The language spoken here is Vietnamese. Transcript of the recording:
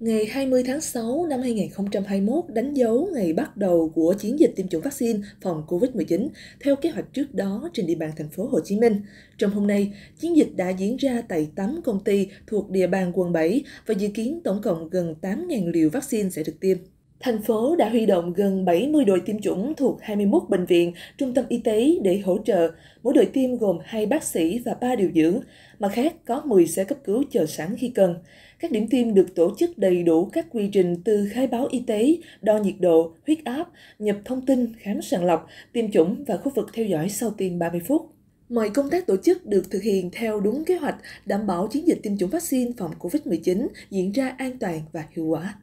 Ngày 20 tháng 6 năm 2021 đánh dấu ngày bắt đầu của chiến dịch tiêm chủng vaccine phòng COVID-19 theo kế hoạch trước đó trên địa bàn thành phố Hồ Chí Minh. Trong hôm nay, chiến dịch đã diễn ra tại 8 công ty thuộc địa bàn quận 7 và dự kiến tổng cộng gần 8.000 liều vaccine sẽ được tiêm. Thành phố đã huy động gần 70 đội tiêm chủng thuộc 21 bệnh viện, trung tâm y tế để hỗ trợ. Mỗi đội tiêm gồm 2 bác sĩ và 3 điều dưỡng, mà khác có 10 xe cấp cứu chờ sẵn khi cần. Các điểm tiêm được tổ chức đầy đủ các quy trình từ khai báo y tế, đo nhiệt độ, huyết áp, nhập thông tin, khám sàng lọc, tiêm chủng và khu vực theo dõi sau tiêm 30 phút. Mọi công tác tổ chức được thực hiện theo đúng kế hoạch, đảm bảo chiến dịch tiêm chủng vaccine phòng COVID-19 diễn ra an toàn và hiệu quả.